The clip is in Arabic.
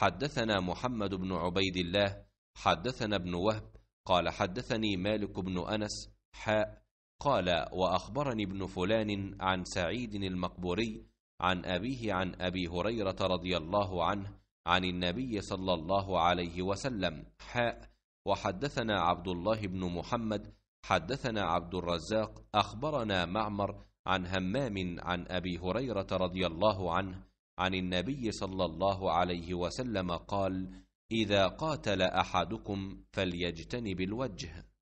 حدثنا محمد بن عبيد الله حدثنا ابن وهب قال حدثني مالك بن أنس حاء قال وأخبرني ابن فلان عن سعيد المقبوري عن أبيه عن أبي هريرة رضي الله عنه عن النبي صلى الله عليه وسلم حاء وحدثنا عبد الله بن محمد حدثنا عبد الرزاق أخبرنا معمر عن همام عن أبي هريرة رضي الله عنه عن النبي صلى الله عليه وسلم قال اذا قاتل احدكم فليجتنب الوجه